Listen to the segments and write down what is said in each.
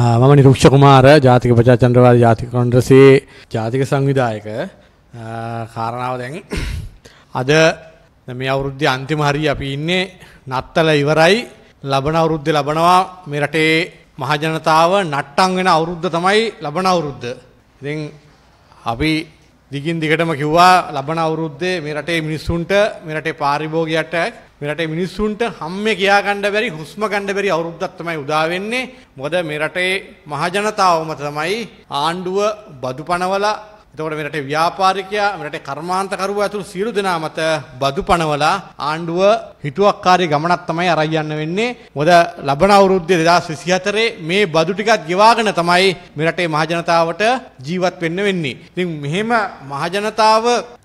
මම නිරුක්ෂ කුමාර ජාතික ප්‍රජාචන්ද්‍රවාද ජාතික කොන්ග්‍රසයේ ජාතික සංවිධායක කාරණාව දැන් අද මේ අවුරුද්ධ අන්තිම හරිය අපි ඉන්නේ නත්තල ඉවරයි ලබන අවුරුද්ද ලබනවා මේ රටේ මහජනතාව නට්ටම් වෙන අවුරුද්ද තමයි ලබන අවුරුද්ද. ඉතින් අපි දිගින් දිගටම කිව්වා ලබන අවුරුද්දේ මේ රටේ මිනිස්සුන්ට මේ රටේ පාරිභෝගිකයට මෙරටේ මිනිස්සුන්ට හැම කියාගන්න බැරි හුස්ම ගන්න බැරි අවුරුද්දක් තමයි උදා වෙන්නේ. මොකද මෙරටේ මහජනතාවම තමයි ආණ්ඩුව බදු පනවලා එතකොට මෙරට ව්‍යාපාරිකයා මෙරට කර්මාන්තකරුවා ඇතුළු සියලු දෙනා මත බදු පනවලා ආණ්ඩුව හිටුවක්කාරී ගමනක් තමයි අරන් යන්න වෙන්නේ. මොකද ලබන අවුරුද්දේ 2024 මේ බදු ටිකත් ගෙවාගෙන තමයි මෙරටේ මහජනතාවට ජීවත් වෙන්න වෙන්නේ. ඉතින් මෙහෙම මහජනතාව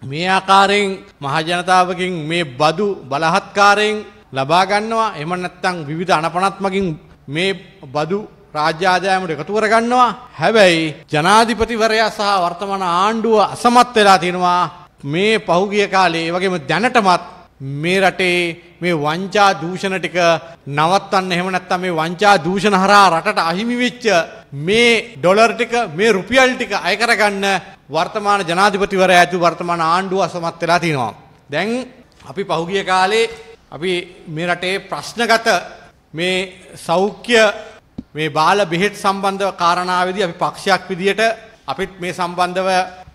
මේ ආකාරයෙන් මහජනතාවකින් මේ බදු බලහත්කාරයෙන් ලබා ගන්නවා. එහෙම නැත්නම් විවිධ අනපනත්මකින් මේ බදු රාජ්‍යාදායමට එකතු කරගන්නවා. හැබැයි ජනාධිපතිවරයා සහ වර්තමාන ආණ්ඩුව අසමත් වෙලා තියෙනවා. මේ පහුගිය කාලේ වගේම දැනටමත් මේ රටේ මේ වංචා දූෂණ ටික නවත්තන්න එහෙම නැත්නම් මේ වංචා දූෂණ හරහා රටට අහිමි වෙච්ච මේ ඩොලර් ටික මේ රුපියල් ටික අය කරගන්න වර්තමාන ජනාධිපතිවරයා ඇතු වර්තමාන ආණ්ඩුව අසමත් වෙලා තිනවා. දැන් අපි පහුගිය කාලේ අපි මේ රටේ ප්‍රශ්නගත මේ සෞඛ්‍ය මේ බාල බෙහෙත් සම්බන්ධ කාරණාවේදී අපි පක්ෂයක් විදියට අපිත් මේ සම්බන්ධව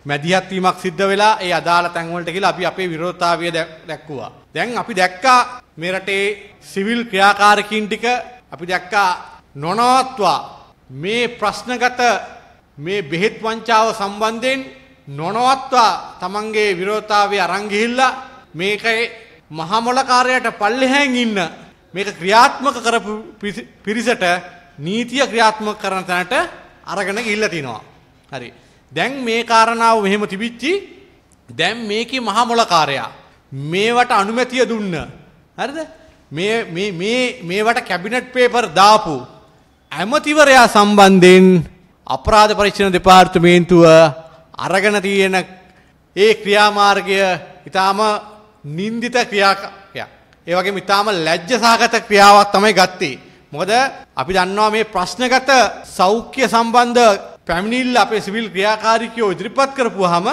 මැදිහත් වීමක් සිද්ධ වෙලා ඒ අදාළ තැන් වලට ගිහලා අපි අපේ විරෝධතාවය දැක්වුවා. දැන් අපි දැක්කා මේ රටේ සිවිල් ක්‍රියාකාරකීන් ටික අපි දැක්කා නොනවත්වා මේ ප්‍රශ්නගත මේ බෙහෙත් වංචාව සම්බන්ධයෙන් නොනවත්වා තමන්ගේ විරෝධතාවය අරන් ගිහිල්ලා මේකේ මහමොලකාරයට පල්ලෙහැන් ඉන්න මේක ක්‍රියාත්මක කරපු පිරිසට නීතිය ක්‍රියාත්මක කරන තැනට අරගෙන ගිහිල්ලා තිනවා. හරි. දැන් මේ කාරණාව මෙහෙම තිබිච්චි දැන් මේකේ මහා මොලකාරයා මේවට අනුමැතිය දුන්න. හරිද? මේ මේ මේ මේවට කැබිනට් පේපර් දාපු ඇමතිවරයා සම්බන්ධයෙන් අපරාධ පරීක්ෂණ දෙපාර්තමේන්තුව අරගෙන තියෙන ඒ ක්‍රියාමාර්ගය ඊටාම නින්දිත ක්‍රියාවක්. ඒ වගේම ඊටාම ලැජ්ජ සහගත ක්‍රියාවක් තමයි ගත්තේ. මොකද අපි දන්නවා මේ ප්‍රශ්නගත සෞඛ්‍ය සම්බන්ධ පැමිණිල්ල අපේ සිවිල් ක්‍රියාකාරිකයෝ ඉදිරිපත් කරපුවාම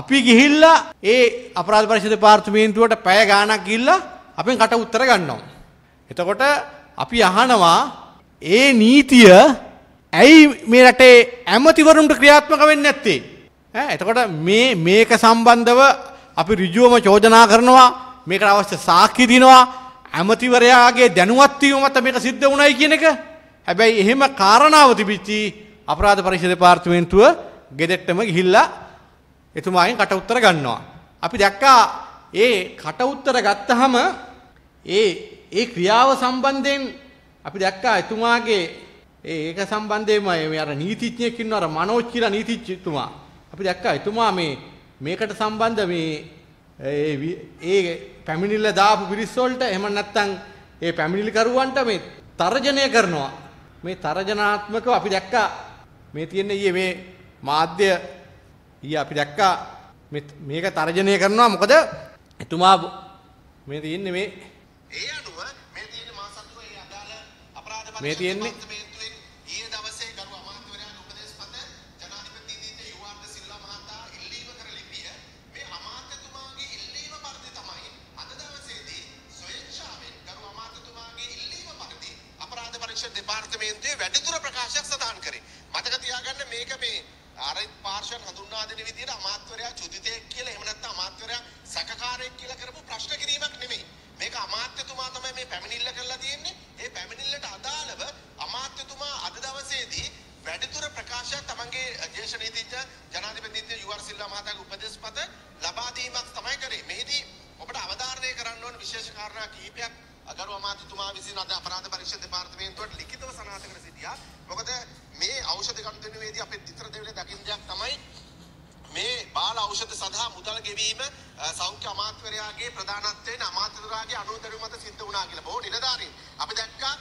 අපි ගිහිල්ලා ඒ අපරාධ පරිශෝධ දෙපාර්තමේන්තුවට පැය ගාණක් ගිහිල්ලා අපෙන් කට උත්තර ගන්නවා. එතකොට අපි අහනවා ඒ නීතිය ඇයි මේ රටේ ඇමතිවරුන්ට ක්‍රියාත්මක වෙන්නේ නැත්තේ? ඈ එතකොට මේ මේක සම්බන්ධව අපි ඍජුවම චෝදනා කරනවා මේකට අවශ්‍ය සාක්ෂි දිනවා ඇමතිවරයාගේ දැනුවත්වීම මත මේක සිද්ධ වුණයි කියන එක හැබැයි එහෙම කාරණාව තිබිච්චි අපරාධ පරිශද පාර්තිමේන්තුව ගෙදෙට්ටම ගිහිල්ලා එතුමාගෙන් කටඋත්තර ගන්නවා. අපි දැක්කා ඒ කටඋත්තර ගත්තහම ඒ ඒ ක්‍රියාව සම්බන්ධයෙන් අපි දැක්කා එතුමාගේ ඒක සම්බන්ධයෙන්ම මේ අර නීතිඥයෙක් ඉන්නවා අර මනෝජ් කියලා නීතිඥතුමා. අපි දැක්කා එතුමා මේ මේකට සම්බන්ධ මේ ඒ පැමිණිල්ල දාපු පිරිස්සොල්ට එහෙම නැත්නම් ඒ පැමිණිලිකරුවන්ට මේ තර්ජනය කරනවා. මේ තර්ජනාත්මකව අපි දැක්කා මේ තියෙන ඊයේ මේ මාධ්‍ය ඊයේ අපි දැක්කා මේක තර්ජනය කරනවා මොකද එතුමා මේ තියෙන්නේ මේ මේ තියෙන්නේ හැටියට අමාත්‍යවරයා චුදිතයෙක් කියලා එහෙම නැත්නම් අමාත්‍යවරයා සැකකාරයෙක් කියලා කරපු ප්‍රශ්න කිරීමක් නෙමෙයි. මේක අමාත්‍යතුමා තමයි මේ පැමිණිල්ල කරලා තියෙන්නේ. ඒ පැමිණිල්ලට අදාළව අමාත්‍යතුමා අද දවසේදී වැඩිදුර ප්‍රකාශය තමන්ගේ ජේෂ්ඨ නීතිඥ ජනාධිපති යුවර් සිල්වා මහතාගේ උපදෙස් පත ලබා දීමක් තමයි කරේ. මෙහිදී ඔබට අවධාරණය කරන්න ඕන විශේෂ කාරණා කිහිපයක් ගරු අමාත්‍යතුමා විසින් අද අපරාධ පරීක්ෂණ දෙපාර්තමේන්තුවට ලිඛිතව සනාථ කර සිටියා. මොකද මේ ඖෂධ ගනුදෙනුවේදී අපේ විතර දෙවිල දකින්න දෙයක් තමයි මේ බාල ඖෂධ සඳහා මුදල් ගෙවීම සෞඛ්‍ය අමාත්‍යවරයාගේ ප්‍රධානත්වයෙන් අමාත්‍යවරයාගේ අනුදැනුම මත සිද්ධ වුණා කියලා බොහෝ නිලධාරීන් අපි දැක්කා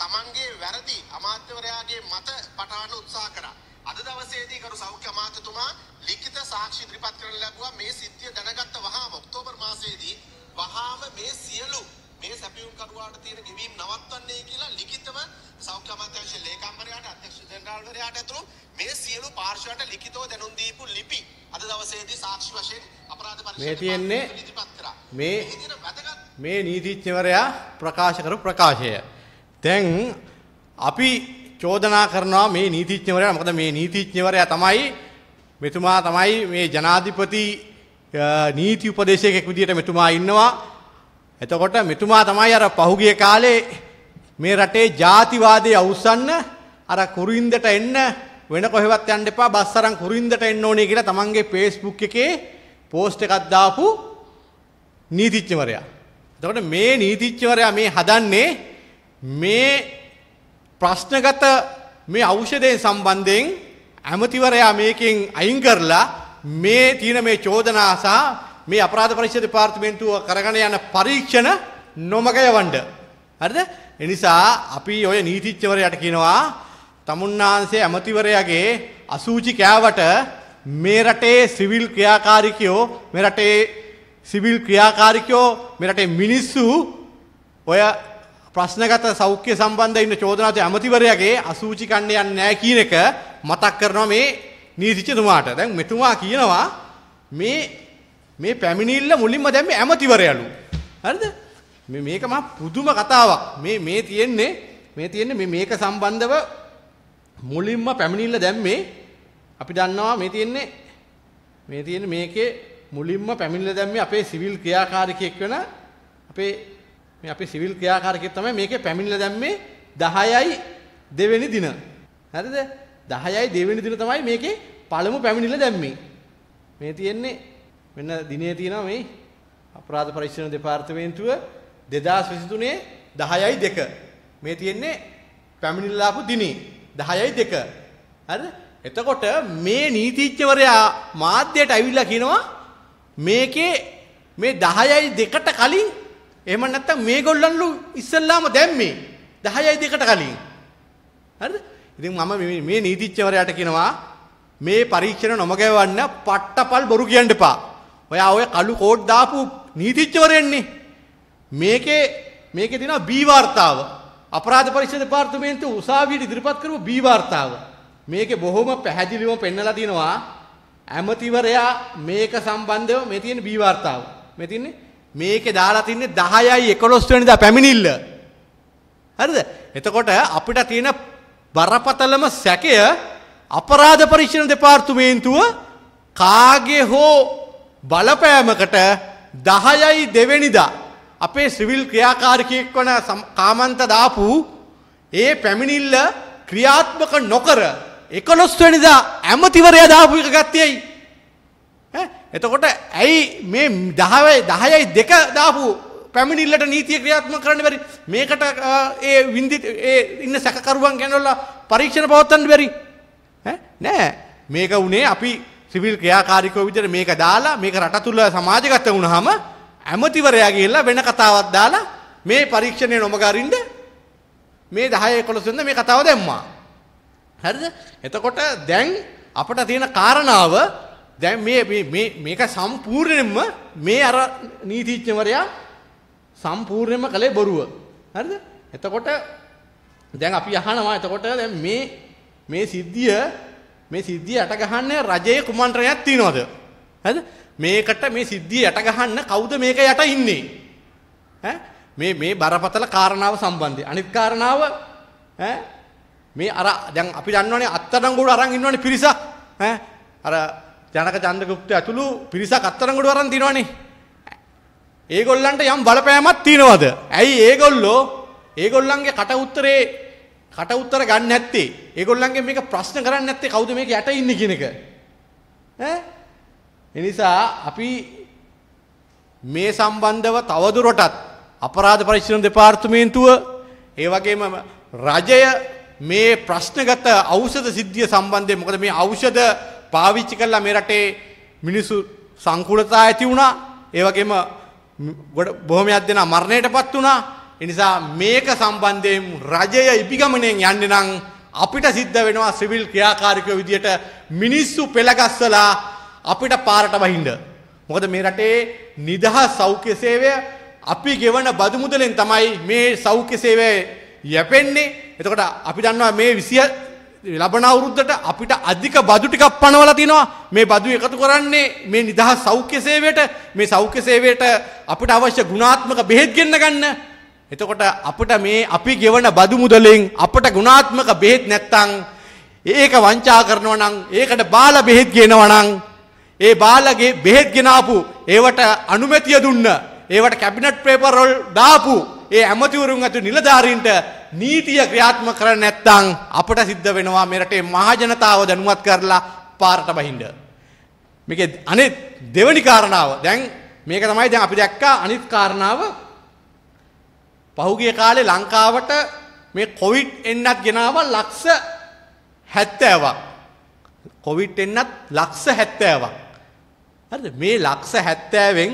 තමන්ගේ වැරදි අමාත්‍යවරයාගේ මත පටවන්න උත්සාහ කරා. අද දවසේදී කරු සෞඛ්‍ය අමාත්‍යතුමා ලිඛිත සාක්ෂි ඉදිරිපත් කරන්න ලැබුවා මේ සිද්ධිය දැනගත්ත වහාම ඔක්තෝබර් මාසයේදී වහාම මේ සියලු මේ සැපියුම් කරුවාට තියෙන ගෙවීම් නවත්වන්නේ කියලා ලිඛිතව සෞඛ්‍ය අමාත්‍යාංශ ලේකම්වරයාට අධ්‍යක්ෂ ජනරාල්වරයාට ඇතුළු මේ සියලු පාර්ශවයට ලිඛිතව දැනුම් දීපු ලිපි අද දවසේදී සාක්ෂි වශයෙන් අපරාධ පරීක්ෂණ තියෙන්නේ මේ මේ නීතිඥවරයා ප්‍රකාශ කරපු ප්‍රකාශය. දැන් අපි චෝදනා කරනවා මේ නීතිඥවරයා මොකද මේ නීතිඥවරයා තමයි මෙතුමා තමයි මේ ජනාධිපති නීති උපදේශකෙක් විදිහට මෙතුමා ඉන්නවා එතකොට මෙතුමා තමයි අර පහුගිය කාලේ මේ රටේ ජාතිවාදය අවසන්න අර කුරින්දට එන්න වෙන කොහෙවත් යන්න එපා බස් අරන් කුරින්දට එන්න ඕනේ කියලා තමන්ගේ Facebook එකේ post එකක් දාපු නීතිඥවරයා. එතකොට මේ නීතිඥවරයා මේ හදන්නේ මේ ප්‍රශ්නගත මේ ඖෂධයෙන් සම්බන්ධයෙන් ඇමතිවරයා මේකෙන් අයින් කරලා මේ තියෙන මේ චෝදනා සහ මේ අපරාධ පරිශ්ෂ දෙපාර්තමේන්තුව කරගන යන පරීක්ෂණ නොමකය වන්ඩ. හරිද එනිසා අපි ඔය නීතිච්චවරයට කියනවා තමුන්නාන්සේ ඇමතිවරයාගේ අසූචි කෑවට මේ රටේ සිවිල් ක්‍රියාකාරිකයෝ මේ රටේ සිවිල් ක්‍රියාකාරිකයෝ මේ රටේ මිනිස්සු ඔය ප්‍රශ්නගත සෞඛ්‍ය සම්බන්ධ ඉන්න චෝදනාත ඇමතිවරයාගේ අසූචි කණ්ඩ යන්නේ නැහැ කියන එක මතක් කරනවා මේ නීතිච්චතුමාට. දැන් මෙතුමා කියනවා මේ මේ පැමිණිල්ල මුලින්ම දැම්මේ ඇමතිවරයලු. හරිද? මේ මේක මහා පුදුම කතාවක්. මේ මේ තියෙන්නේ මේ තියෙන්නේ මේ මේක සම්බන්ධව මුලින්ම පැමිණිල්ල දැම්මේ අපි දන්නවා මේ තියෙන්නේ මේ තියෙන්නේ මේකේ මුලින්ම පැමිණිල්ල දැම්මේ අපේ සිවිල් ක්‍රියාකාරිකයෙක් වෙන අපේ මේ අපේ සිවිල් ක්‍රියාකාරිකයෙක් තමයි මේකේ පැමිණිල්ල දැම්මේ 10යි දෙවෙනි දින. හරිද? 10යි දෙවෙනි දින තමයි මේකේ පළමු පැමිණිල්ල දැම්මේ. මේ තියෙන්නේ මෙන්න දිනේ තියෙනවා මේ අපරාධ පරීක්ෂණ දෙපාර්තමේන්තුව 2023 10යි 2 මේ තියෙන්නේ පැමිණිලා ආපු දිනේ 10යි 2 හරිද එතකොට මේ නීතිඥවරයා මාධ්‍යයට අවිල්ලා කියනවා මේකේ මේ 10යි 2ට කලින් එහෙම නැත්නම් මේගොල්ලන්ලු ඉස්සල්ලාම දැම්මේ 10යි 2ට කලින් හරිද ඉතින් මම මේ නීතිඥවරයාට කියනවා මේ පරීක්ෂණ නොමගවන්න පට්ටපල් බොරු කියන්න එපා ඔයා ඔය කළු කෝඩ් දාපු නීතිච්චවරයෙන්නේ. මේකේ මේකේ තියෙනවා බී වාර්තාව. අපරාධ පරීක්ෂණ දෙපාර්තමේන්තුව උසාවියට ඉදිරිපත් කරපු බී වාර්තාව. මේකේ බොහොම පැහැදිලිවම පෙන්නලා තිනවා ඇමතිවරයා මේක සම්බන්ධව මේ තියෙන බී වාර්තාව. මේ තියෙන්නේ මේකේ දාලා තින්නේ 10යි 11 වෙනිදා පැමිණිල්ල. හරිද? එතකොට අපිට තියෙන බරපතලම සැකය අපරාධ පරීක්ෂණ දෙපාර්තමේන්තුව කාගේ හෝ බලපෑමකට දහයයි දෙවෙනිදා අපේ සිවිල් ක්‍රියාකාරකයෙක් වන කාමන්ත දාපු ඒ පැමිණිල්ල ක්‍රියාත්මක නොකර එකලොස්වැනිදා ඇමතිවරය දාපු එක ගත්තයයි. එතකොට ඇයි මේ දහවයි දහයයි දෙක දාපු පැමිණිල්ලට නීතිය ක්‍රියාත්ම කරන්න බැරි මේකට ඒ විදි ඉන්න සැකරුවන් ගැනොල්ලා පරීක්ෂණ පවත්තන්න බැරි නෑ මේක වනේ අපි සිවිල් ක්‍රියාකාරිකෝ විදිහට මේක දාලා මේක රට තුල සමාජගත වුණාම ඇමතිවරයා ගිහිල්ලා වෙන කතාවක් දාලා මේ පරීක්ෂණය නොමග අරින්න මේ 10 11 වෙනිදා මේ කතාව දැම්මා. හරිද? එතකොට දැන් අපිට තියෙන කාරණාව දැන් මේ මේ මේක සම්පූර්ණයෙන්ම මේ අර නීතිඥවරයා සම්පූර්ණයෙන්ම කළේ බොරුව. හරිද? එතකොට දැන් අපි අහනවා එතකොට දැන් මේ මේ සිද්ධිය මේ සිද්ධිය යට ගහන්න රජයේ කුමන්ත්‍රණයක් තියනවාද? හරිද? මේකට මේ සිද්ධිය යට ගහන්න කවුද මේක යට ඉන්නේ? ඈ මේ මේ බරපතල කාරණාව සම්බන්ධයි. අනිත් කාරණාව ඈ මේ අර දැන් අපි දන්නවනේ අත්අඩංගුවට අරන් ඉන්නවනේ පිරිසක් ඈ අර ජනක චන්ද්‍රගුප්ත ඇතුළු පිරිසක් අත්අඩංගුවට අරන් තිනවනේ. ඒගොල්ලන්ට යම් බලපෑමක් තියනවාද? ඇයි ඒගොල්ලෝ ඒගොල්ලන්ගේ කට උත්තරේ කට උත්තර ගන්න නැත්තේ. ඒගොල්ලන්ගේ මේක ප්‍රශ්න කරන්නේ නැත්තේ කවුද මේක යට ඉන්නේ කියන එක. ඈ එනිසා අපි මේ සම්බන්ධව තවදුරටත් අපරාධ පරීක්ෂණ දෙපාර්තමේන්තුව ඒ වගේම රජය මේ ප්‍රශ්නගත ඖෂධ සිද්ධිය සම්බන්ධයෙන් මොකද මේ ඖෂධ පාවිච්චි කරලා මේ රටේ මිනිසු සංකූලතා ඇති වුණා ඒ වගේම බොහොමයක් දෙනා මරණයටපත් වුණා එනිසා මේක සම්බන්ධයෙන් රජය ඉපිගමනයෙන් යන්න නම් අපිට සිද්ධ වෙනවා සිවිල් ක්‍රියාකාරිකයෝ විදියට මිනිස්සු පෙළගස්සලා අපිට පාරට වහින්න. මොකද මේ රටේ නිදහස් සෞඛ්‍ය සේවය අපි ගෙවන බදු මුදලෙන් තමයි මේ සෞඛ්‍ය සේවය යැපෙන්නේ. එතකොට අපි දන්නවා මේ 20 ලබන අවුරුද්දට අපිට අධික බදු ටිකක් පනවලා තිනවා. මේ බදු එකතු කරන්නේ මේ නිදහස් සෞඛ්‍ය සේවයට, මේ සෞඛ්‍ය සේවයට අපිට අවශ්‍ය ගුණාත්මක බෙහෙත් ගෙන්න ගන්න. එතකොට අපට මේ අපි ගෙවන බදු මුදලෙන් අපට ගුණාත්මක බෙහෙත් නැත්තං ඒක වංචා කරනවා නම් ඒකට බාල බෙහෙත් ගෙනවා නම් ඒ බාලගේ බෙහෙත් ගෙනාපු ඒවට අනුමැතිය දුන්න ඒවට කැබිනට් පේපර් වල දාපු ඒ ඇමතිවරුන් අතු නිලධාරීන්ට නීතිය ක්‍රියාත්මක කර නැත්තං අපට සිද්ධ වෙනවා මේ රටේ මහජනතාව දැනුවත් කරලා පාරට බහින්න. මේකේ අනිත් දෙවනි කාරණාව දැන් මේක තමයි දැන් අපි දැක්කා අනිත් කාරණාව පහුගිය කාලේ ලංකාවට මේ කොවිඩ් එන්නත් ගෙනාව ලක්ෂ 70ක්. කොවිඩ් එන්නත් ලක්ෂ 70ක්. හරිද? මේ ලක්ෂ 70ෙන්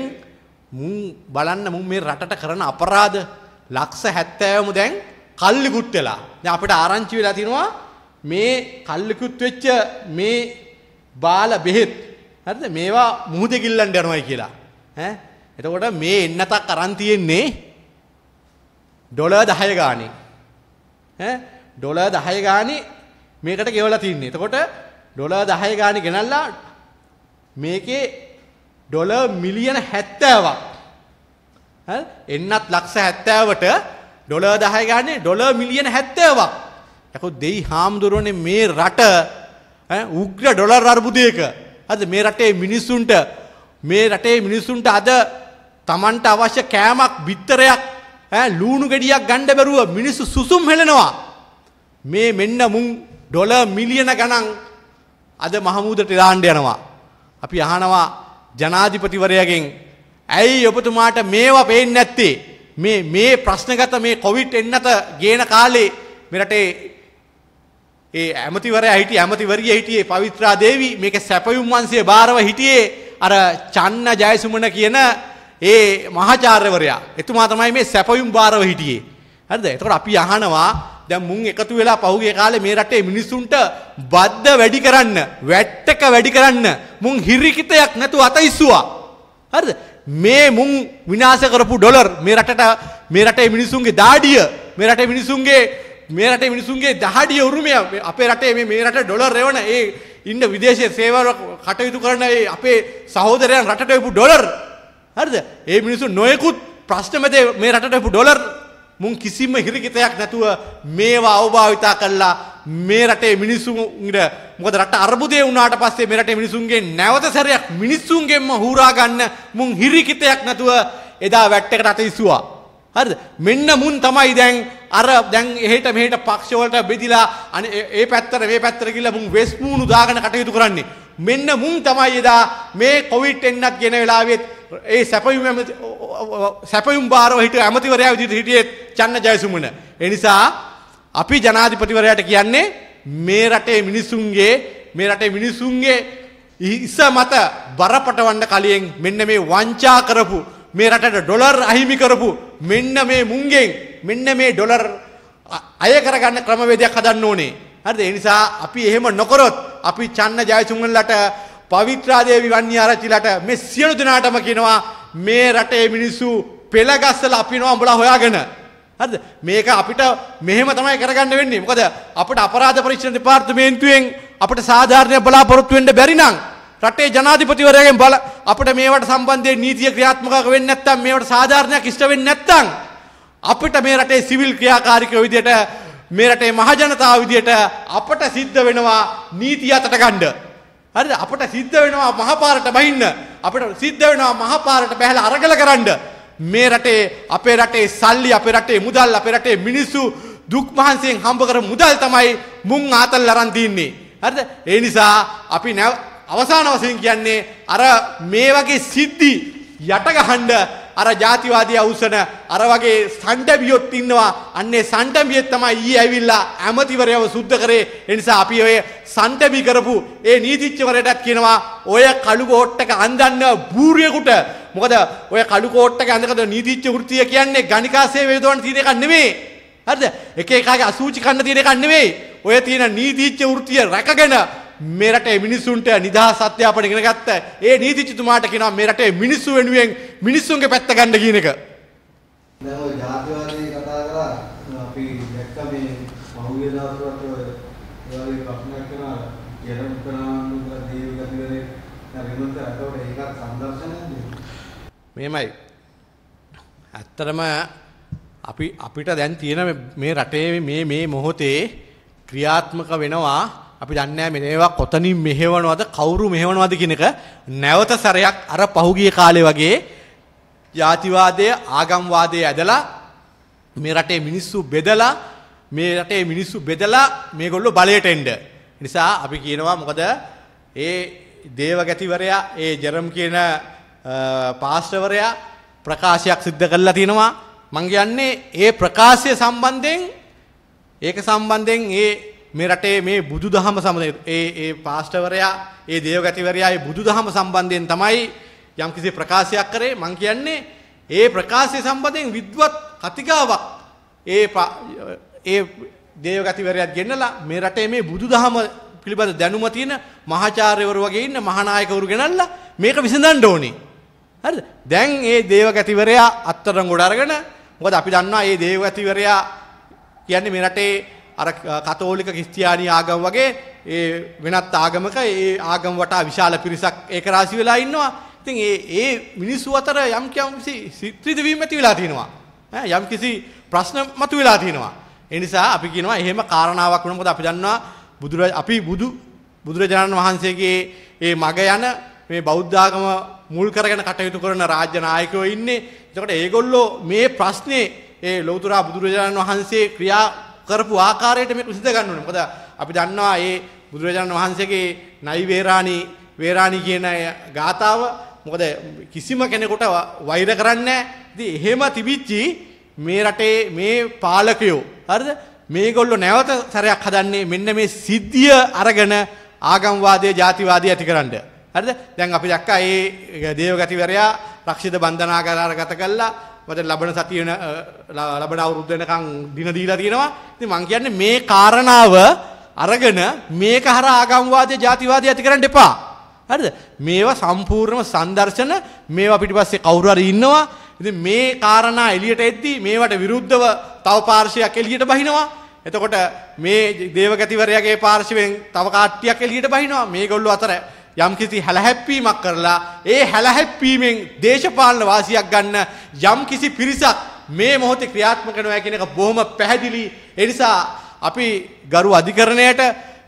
මුන් බලන්න මුන් මේ රටට කරන අපරාධ ලක්ෂ 70ම දැන් කල්ලිකුත් වෙලා. දැන් අපිට ආරංචි වෙලා තිනවා මේ කල්ලිකුත් වෙච්ච මේ බාල බෙහෙත් හරිද මේවා මුහුදෙ කිල්ලන්න යනවායි කියලා. ඈ එතකොට මේ එන්නතක් අරන් තියෙන්නේ ඩොලර් 10 ගානේ ඈ ඩොලර් 10 ගානේ මේකට ගෙවලා තින්නේ. එතකොට ඩොලර් 10 ගානේ ගෙනල්ලා මේකේ ඩොලර් මිලියන 70ක් හරි එන්නත් ලක්ෂ 70ට ඩොලර් 10 ගානේ ඩොලර් මිලියන 70ක්. යකෝ දෙයි හාමුදුරනේ මේ රට උග්‍ර ඩොලර් අර්බුදයක අද මේ රටේ මිනිස්සුන්ට මේ රටේ මිනිස්සුන්ට අද Tamanට අවශ්‍ය කෑමක් බිත්තරයක් ලූුණු ගෙඩියක් ගණ්ඩ බැරුව මිනිස්සු සුසුම් හෙලෙනවා. මේ මෙන්න මුන් ඩොල මිලියන ගණන් අද මහමුදට ලාණ්ඩ යනවා. අපි අහනවා ජනාධිපතිවරයගෙන් ඇයි ඔබතුමාට මේවා පේෙන් නැත්තේ. මේ මේ ප්‍රශ්නගත මේ කොවිට් එන්නත ගේන කාලේ මෙරටේ ඒ ඇමතිවර හිට ඇමතිවරිය හිටියේ පවිත්‍රා දේවී මේක සැපයුම් වන්සේ භාරව හිටියේ අර චන්න ජයසුමන කියන ඒ මහාචාර්යවරයා එතුමා තමයි මේ සැපයුම් බාරව හිටියේ. හරිද? එතකොට අපි අහනවා දැන් මුන් එකතු වෙලා පහුගිය කාලේ මේ රටේ මිනිසුන්ට බද්ද වැඩි කරන්න, වැට්ටක වැඩි කරන්න මුන් හිරිකිතයක් නැතුව අත ඉස්සුවා. හරිද? මේ මුන් විනාශ කරපු ඩොලර් මේ රටට මේ රටේ මිනිසුන්ගේ දාඩිය, මේ රටේ මිනිසුන්ගේ මේ රටේ මිනිසුන්ගේ දහඩිය උරුමය අපේ රටේ මේ මේ රට ඩොලර් රෙවන ඒ ඉන්න විදේශ සේවර කටයුතු කරන අපේ සහෝදරයන් රටට එපු ඩොලර් හරිද? ඒ මිනිස්සු නොයෙකුත් ප්‍රශ්න මැද මේ රටට ආපු ඩොලර් මුන් කිසිම හිරිකිතයක් නැතුව මේවා අවභාවිතා කළා මේ රටේ මිනිස්සුන්ට මොකද රට අර්බුදේ වුණාට පස්සේ මේ රටේ මිනිස්සුන්ගේ නැවත සැරයක් මිනිස්සුන්ගෙන්ම හූරා ගන්න මුන් හිරිකිතයක් නැතුව එදා වැට්ටකට අත ඉසුවා හරිද මෙන්න මුන් තමයි දැන් අර දැන් එහෙට මෙහෙට පක්ෂවලට බෙදිලා අනේ ඒ පැත්තට මේ පැත්තට ගිහිල්ලා මුන් වෙස් මූණු දාගෙන කටයුතු කරන්නේ මෙන්න මුන් තමයි එදා මේ කොවිට් එන්නක් ගෙන වෙලාවෙත් ඒ සැපයුම් සැපයුම් භාරව හිට ඇමතිවරයා විදිහට හිටියෙත් චන්න ජයසුමන. ඒ නිසා අපි ජනාධිපතිවරයාට කියන්නේ මේ රටේ මිනිසුන්ගේ මේ රටේ මිනිසුන්ගේ ඉස්ස මත බරපටවන්න කලියෙන් මෙන්න මේ වංචා කරපු මේ රටට ඩොලර් අහිමි කරපු මෙන්න මේ මුන්ගෙන් මෙන්න මේ ඩොලර් අය කරගන්න ක්‍රමවේදයක් හදන්න ඕනේ. හරිද ඒ නිසා අපි එහෙම නොකරොත් අපි චන්න ජයසුංගන්ලට පවිත්‍රා දේවි වන්‍යාරච්චිලට මේ සියලු දෙනාටම කියනවා මේ රටේ මිනිස්සු පෙළගස්සලා අපිනවා උඹලා හොයාගෙන හරිද මේක අපිට මෙහෙම තමයි කරගන්න වෙන්නේ මොකද අපිට අපරාධ පරීක්ෂණ දෙපාර්තමේන්තුවෙන් අපට සාධාරණයක් බලාපොරොත්තු වෙන්න බැරි නම් රටේ ජනාධිපතිවරයාගෙන් බල අපිට මේවට සම්බන්ධයෙන් නීතිය ක්‍රියාත්මක වෙන්නේ නැත්නම් මේවට සාධාරණයක් ඉෂ්ට වෙන්නේ නැත්නම් අපිට මේ රටේ සිවිල් ක්‍රියාකාරිකයෝ විදියට මේ රටේ මහජනතාව විදියට අපට සිද්ධ වෙනවා නීති අතට ගන්න. හරිද? අපට සිද්ධ වෙනවා මහපාරට බහින්න. අපට සිද්ධ වෙනවා මහපාරට බහැලා අරගල කරන්න. මේ රටේ අපේ රටේ සල්ලි අපේ රටේ මුදල් අපේ රටේ මිනිස්සු දුක් මහන්සියෙන් හම්බ කර මුදල් තමයි මුන් ආතල් අරන් තින්නේ. හරිද? ඒ නිසා අපි අවසාන වශයෙන් කියන්නේ අර මේ වගේ සිද්ධි යට ගහන්න අර ජාතිවාදී අවසන අර වගේ සණ්ඩබියොත් ඉන්නවා අන්නේ සණ්ඩබියෙත් තමයි ඊයේ ඇවිල්ලා ඇමතිවරයව සුද්ධ කරේ ඒ නිසා අපි ඔය සණ්ඩබි කරපු ඒ නීතිච්චවරයටත් කියනවා ඔය කළු කෝට් එක අඳන්න බූරියෙකුට මොකද ඔය කළු කෝට් එක අඳකට නීතිච්ච වෘත්තිය කියන්නේ ගණිකා සේවය දවන තියෙන එකක් නෙමෙයි හරිද එක එකගේ අසූචි කන්න තියෙන එකක් නෙමෙයි ඔය තියෙන නීතිච්ච වෘත්තිය රැකගෙන මෙරට මිනිසුන්ට නිදහස් අධ්‍යාපන ඉගෙන ගත්ත ඒ නීතිචිතුමාට කියනවා මෙරට මිනිස්සු වෙනුවෙන් මිනිස්සුන්ගේ පැත්ත ගන්න කියන එක. දැන් ඔය ජාතිවාදී කතා කරලා අපි දැක්ක මේ මහුවේ දාසුරත් ඔය ඒවාගේ ප්‍රශ්නයක් කරනවා ජනම කරනවා කියලා දේව ගතිවලේ හරිමත අතෝට ඒක සංදර්ශනයක්ද? මෙහෙමයි. ඇත්තටම අපි අපිට දැන් තියෙන මේ රටේ මේ මේ මොහොතේ ක්‍රියාත්මක වෙනවා අපි දන්නේ මේවා කොතනින් මෙහෙවනවද කවුරු මෙහෙවනවද කියන එක නැවත සැරයක් අර පහුගිය කාලේ වගේ ජාතිවාදය ආගම්වාදය ඇදලා මේ රටේ මිනිස්සු බෙදලා මේ රටේ මිනිස්සු බෙදලා මේගොල්ලෝ බලයට එන්න. නිසා අපි කියනවා මොකද ඒ දේවගැතිවරයා ඒ ජරම් කියන පාස්ටවරයා ප්‍රකාශයක් සිද්ධ කරලා තිනවා මං කියන්නේ ඒ ප්‍රකාශය සම්බන්ධයෙන් ඒක සම්බන්ධයෙන් ඒ මේ රටේ මේ බුදු දහම සමඳ ඒ ඒ පාස්ටවරයා ඒ දේව ගැතිවරයා ඒ බුදු දහම සම්බන්ධයෙන් තමයි යම් කිසි ප්‍රකාශයක් කරේ මං කියන්නේ ඒ ප්‍රකාශය සම්බන්ධයෙන් විද්වත් කතිකාවක් ඒ ඒ දේව ගැතිවරයාත් ගෙන්නලා මේ රටේ මේ බුදු දහම පිළිබඳ දැනුම තියෙන මහාචාර්යවරු වගේ ඉන්න මහානායකවරු ගෙනල්ලා මේක විසඳන්න ඕනේ. හරිද? දැන් මේ දේව ගැතිවරයා අත්තරන් ගොඩ අරගෙන මොකද අපි දන්නවා මේ දේව ගැතිවරයා කියන්නේ මේ රටේ අර කතෝලික ක්‍රිස්තියානි ආගම් වගේ ඒ වෙනත් ආගමක ඒ ආගම් වටා විශාල පිරිසක් ඒකරාශි වෙලා ඉන්නවා. ඉතින් ඒ ඒ මිනිස්සු අතර යම් කිසි සිත්‍රිද වීම ඇති වෙලා තියෙනවා. යම් කිසි ප්‍රශ්න මතුවලා තියෙනවා. ඒ නිසා අපි කියනවා එහෙම කාරණාවක් වුණා මොකද අපි දන්නවා බුදුර අපි බුදු බුදුරජාණන් වහන්සේගේ ඒ මග යන මේ බෞද්ධාගම මුල් කරගෙන කටයුතු කරන රාජ්‍ය නායකයෝ ඉන්නේ. එතකොට ඒගොල්ලෝ මේ ප්‍රශ්නේ ඒ ලෞතර බුදුරජාණන් වහන්සේ ක්‍රියා කරපු ආකාරයට මේක විසඳ ගන්න ඕනේ. මොකද අපි දන්නවා මේ බුදුරජාණන් වහන්සේගේ නයි වේරාණී වේරාණී කියන ගාතාව මොකද කිසිම කෙනෙකුට වෛර කරන්නේ නැහැ. එහෙම තිබිච්චි මේ රටේ මේ පාලකයෝ හරිද? මේගොල්ලෝ නැවත සැරයක් හදන්නේ මෙන්න මේ සිද්ධිය අරගෙන ආගම්වාදය ජාතිවාදය ඇතිකරන්න. හරිද? දැන් අපි දැක්කා මේ දේවගතිවරයා රක්ෂිත බන්ධනාගාරගත කළා. මට ලබන සතිය ලබන අවුරුද්ද වෙනකන් දින දීලා තියෙනවා. ඉතින් මං කියන්නේ මේ කාරණාව අරගෙන මේක හරහා ආගම්වාදය ජාතිවාදය ඇති කරන්න එපා. හරිද? මේවා සම්පූර්ණම සංදර්ශන මේවා පිටිපස්සේ කවුරු හරි ඉන්නවා. ඉතින් මේ කාරණා එළියට එද්දී මේවට විරුද්ධව තව පාර්ශවයක් එළියට බහිනවා. එතකොට මේ දේවගතිවරයාගේ පාර්ශවයෙන් තව කාට්ටියක් එළියට බහිනවා. මේගොල්ලෝ අතර යම්කිසි හැලහැප්පීමක් කරලා ඒ හැලහැප්පීමෙන් දේශපාලන වාසියක් ගන්න යම්කිසි පිරිසක් මේ මොහොතේ ක්‍රියාත්මක කරනවා කියන එක බොහොම පැහැදිලි. ඒ නිසා අපි ගරු අධිකරණයට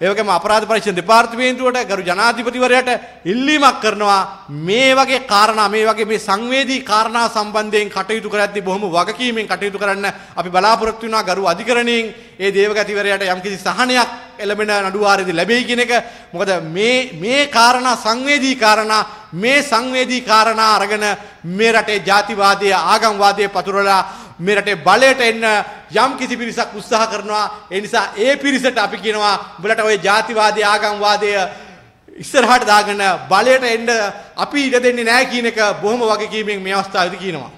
ඒවගේම අපරාධ පරීක්ෂණ දෙපාර්තමේන්තුවට ගරු ජනාධිපතිවරයට ඉල්ලීමක් කරනවා මේ වගේ කාරණා මේ වගේ මේ සංවේදී කාරණා සම්බන්ධයෙන් කටයුතු කරද්දී බොහොම වගකීමෙන් කටයුතු කරන්න අපි බලාපොරොත්තු වෙනවා ගරු අධිකරණයෙන් ඒ දේවගතිවරයට යම්කිසි සහනයක් එළඹෙන නඩුවාරයේදී ලැබෙයි කියන එක මොකද මේ මේ කාරණා සංවේදී කාරණා මේ සංවේදී කාරණා අරගෙන මේ රටේ ජාතිවාදය ආගම්වාදය පතුරලා මේ රටේ බලයට එන්න යම් කිසි පිරිසක් උත්සාහ කරනවා ඒ නිසා ඒ පිරිසට අපි කියනවා උඹලට ওই ජාතිවාදී ආගම්වාදය ඉස්සරහට දාගෙන බලයට එන්න අපි ඉඩ දෙන්නේ නැහැ කියන එක බොහොම වගකීමෙන් මේ අවස්ථාවේදී කියනවා